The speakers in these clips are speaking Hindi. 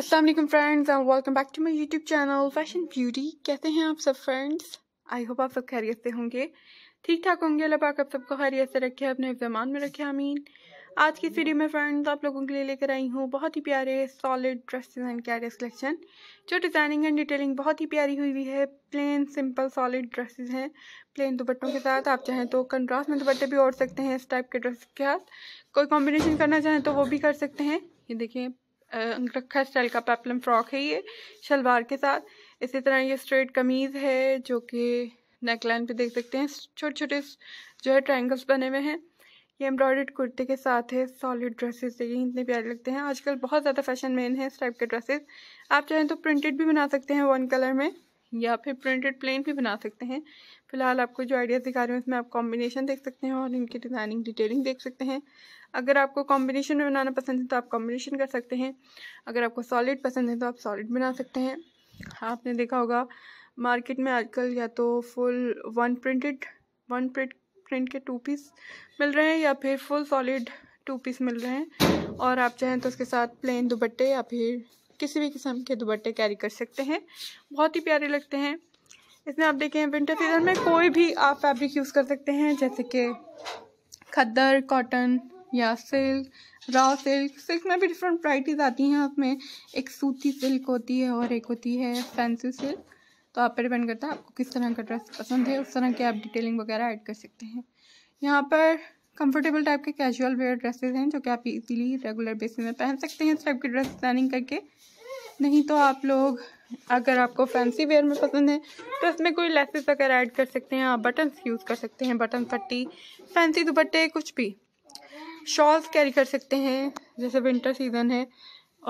Aslam friends and welcome back to my YouTube channel fashion beauty कैसे हैं आप सब फ्रेंड्स आई होप आप सब खैरियत से होंगे ठीक ठाक होंगे अल्लाह पाक आप सबको खैरियत से रखे अपने जमान में रखे अमीन आज की वीडियो में फ्रेंड्स आप लोगों के लिए लेकर आई हूँ बहुत ही प्यारे solid dress design career collection जो डिज़ाइनिंग एंड डिटेलिंग बहुत ही प्यारी हुई हुई है प्लेन सिंपल सॉलिड ड्रेसेस हैं प्लेन दुपट्टों के साथ आप चाहें तो कंट्रास्ट में दुपट्टे भी ओढ़ सकते हैं इस टाइप के ड्रेस के साथ कोई कॉम्बिनेशन करना चाहें तो वो भी कर सकते हैं ये देखिए रखा स्टाइल का पेपलम फ्रॉक है ये शलवार के साथ इसी तरह ये स्ट्रेट कमीज़ है जो कि नेक लाइन पर देख सकते हैं छोटे छोटे जो है ट्रायंगल्स बने हुए हैं ये एम्ब्रॉयड कुर्ते के साथ है सॉलिड ड्रेसेस देखिए इतने प्यारे लगते हैं आजकल बहुत ज़्यादा फैशन मेन है इस टाइप के ड्रेसेस आप चाहें तो प्रिंटेड भी बना सकते हैं वन कलर में या फिर प्रिंटेड प्लेन भी बना सकते हैं फिलहाल आपको जो आइडियाज़ दिखा रही हूँ इसमें आप कॉम्बिनेशन देख सकते हैं और इनकी डिज़ाइनिंग डिटेलिंग देख सकते हैं अगर आपको कॉम्बिनेशन में बनाना पसंद है तो आप कॉम्बिनेशन कर सकते हैं अगर आपको सॉलिड पसंद है तो आप सॉलिड बना सकते हैं आपने देखा होगा मार्केट में आजकल या तो full one printed one print print के टू पीस मिल रहे हैं या फिर फुल सॉलिड टू पीस मिल रहे हैं और आप चाहें तो उसके साथ प्लेन दुपट्टे या फिर किसी भी किस्म के दुपट्टे कैरी कर सकते हैं बहुत ही प्यारे लगते हैं इसमें आप देखें विंटर सीजन में कोई भी आप फैब्रिक यूज़ कर सकते हैं जैसे कि खद्दर कॉटन या सिल्क रॉ सिल्क सिल्क में भी डिफरेंट वराइटीज़ आती हैं उसमें एक सूती सिल्क होती है और एक होती है फैंसी सिल्क तो आप पर डिपेंड करता है आपको किस तरह का ड्रेस पसंद है उस तरह के आप डिटेलिंग वगैरह ऐड कर सकते हैं यहाँ पर कंफर्टेबल टाइप के कैजुअल वेयर ड्रेसेस हैं जो कि आप इजीली रेगुलर बेसिस में पहन सकते हैं इस टाइप की ड्रेस प्लानिंग करके नहीं तो आप लोग अगर आपको फैंसी वेयर में पसंद है तो इसमें कोई लेसेस अगर ऐड कर सकते हैं आप बटन्स यूज़ कर सकते हैं बटन पट्टी फैंसी दुपट्टे कुछ भी शॉल्स कैरी कर सकते हैं जैसे विंटर सीज़न है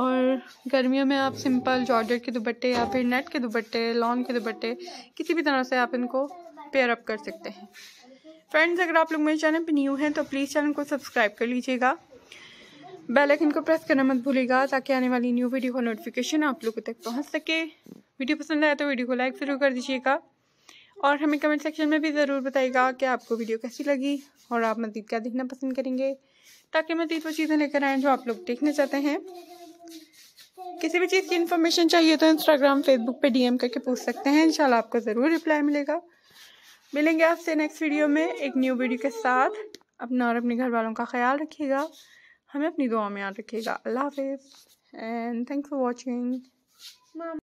और गर्मियों में आप सिंपल जॉर्जर के दुपट्टे या फिर नेट के दुपट्टे लॉन्ग के दुपट्टे किसी भी तरह से आप इनको पेयर अप कर सकते हैं फ्रेंड्स अगर आप लोग मेरे चैनल पर न्यू हैं तो प्लीज़ चैनल को सब्सक्राइब कर लीजिएगा बेल आइकन को प्रेस करना मत भूलिएगा ताकि आने वाली न्यू वीडियो का नोटिफिकेशन आप लोगों तक पहुंच सके वीडियो पसंद आया तो वीडियो को लाइक ज़रूर कर दीजिएगा और हमें कमेंट सेक्शन में भी ज़रूर बताइएगा कि आपको वीडियो कैसी लगी और आप मज़ीद क्या देखना पसंद करेंगे ताकि मज़ीद वो चीज़ें लेकर आएँ जो आप लोग देखना चाहते हैं किसी भी चीज़ की इन्फॉर्मेशन चाहिए तो इंस्टाग्राम फेसबुक डी एम करके पूछ सकते हैं इंशाल्लाह आपको ज़रूर रिप्लाई मिलेगा मिलेंगे आपसे नेक्स्ट वीडियो में एक न्यू वीडियो के साथ अपना और अपने घर वालों का ख्याल रखिएगा हमें अपनी दुआ में याद रखिएगा अल्लाह हाफिज़ एंड थैंक्स फॉर वॉचिंग